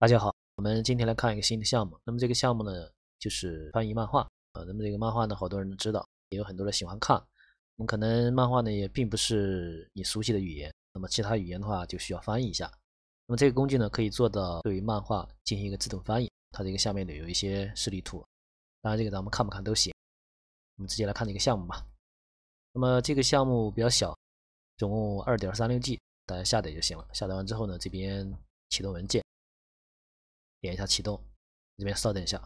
大家好，我们今天来看一个新的项目。那么这个项目呢，就是翻译漫画啊。那么这个漫画呢，好多人都知道，也有很多人喜欢看。那么可能漫画呢，也并不是你熟悉的语言，那么其他语言的话就需要翻译一下。那么这个工具呢，可以做到对于漫画进行一个自动翻译。它这个下面呢有一些示例图，当然这个咱们看不看都行。我们直接来看这个项目吧。那么这个项目比较小，总共二点三六 G，大家下载就行了。下载完之后呢，这边启动文件。点一下启动，这边稍等一下。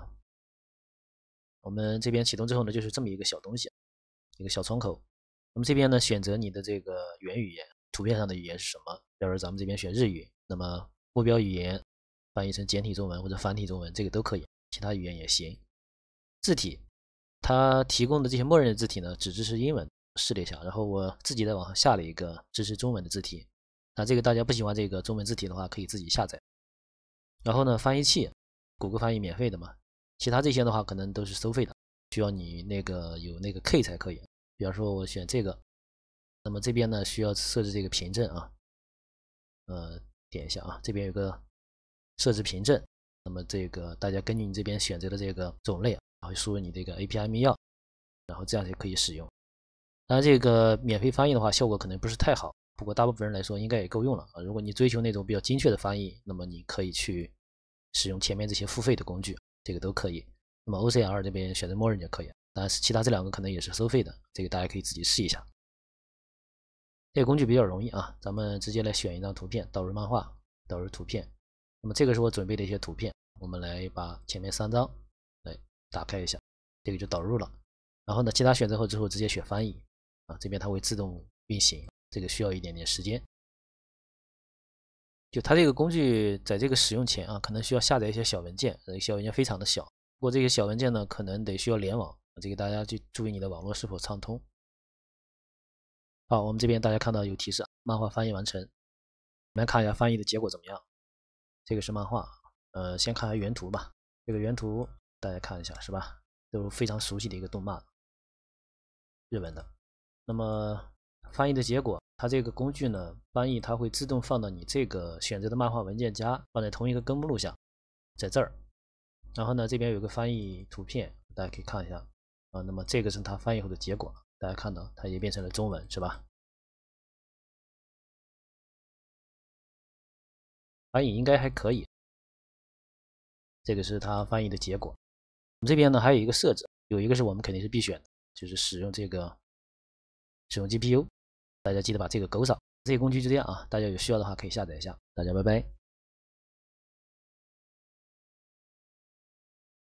我们这边启动之后呢，就是这么一个小东西，一个小窗口。那么这边呢，选择你的这个原语言，图片上的语言是什么？假如咱们这边选日语，那么目标语言翻译成简体中文或者繁体中文，这个都可以，其他语言也行。字体，它提供的这些默认字体呢，只支持英文。试了一下，然后我自己再往上下了一个支持中文的字体。那这个大家不喜欢这个中文字体的话，可以自己下载。然后呢，翻译器，谷歌翻译免费的嘛，其他这些的话可能都是收费的，需要你那个有那个 k 才可以。比方说，我选这个，那么这边呢需要设置这个凭证啊，呃，点一下啊，这边有个设置凭证，那么这个大家根据你这边选择的这个种类，然后输入你这个 API 密钥，然后这样就可以使用。当然，这个免费翻译的话，效果可能不是太好。不过大部分人来说应该也够用了啊！如果你追求那种比较精确的翻译，那么你可以去使用前面这些付费的工具，这个都可以。那么 OCR 这边选择默认就可以，但是其他这两个可能也是收费的，这个大家可以自己试一下。这个工具比较容易啊，咱们直接来选一张图片导入漫画，导入图片。那么这个是我准备的一些图片，我们来把前面三张来打开一下，这个就导入了。然后呢，其他选择好之后直接选翻译啊，这边它会自动运行。这个需要一点点时间，就它这个工具在这个使用前啊，可能需要下载一些小文件，呃，小文件非常的小，不过这些小文件呢，可能得需要联网，这个大家就注意你的网络是否畅通。好，我们这边大家看到有提示，漫画翻译完成，来看一下翻译的结果怎么样。这个是漫画，呃，先看下原图吧，这个原图大家看一下是吧？都非常熟悉的一个动漫，日本的，那么。翻译的结果，它这个工具呢，翻译它会自动放到你这个选择的漫画文件夹，放在同一个根目录下，在这儿。然后呢，这边有个翻译图片，大家可以看一下啊。那么这个是它翻译后的结果，大家看到它已经变成了中文，是吧？翻译应该还可以。这个是它翻译的结果。这边呢还有一个设置，有一个是我们肯定是必选的，就是使用这个使用 GPU。大家记得把这个勾上，这些工具就这样啊。大家有需要的话可以下载一下。大家拜拜。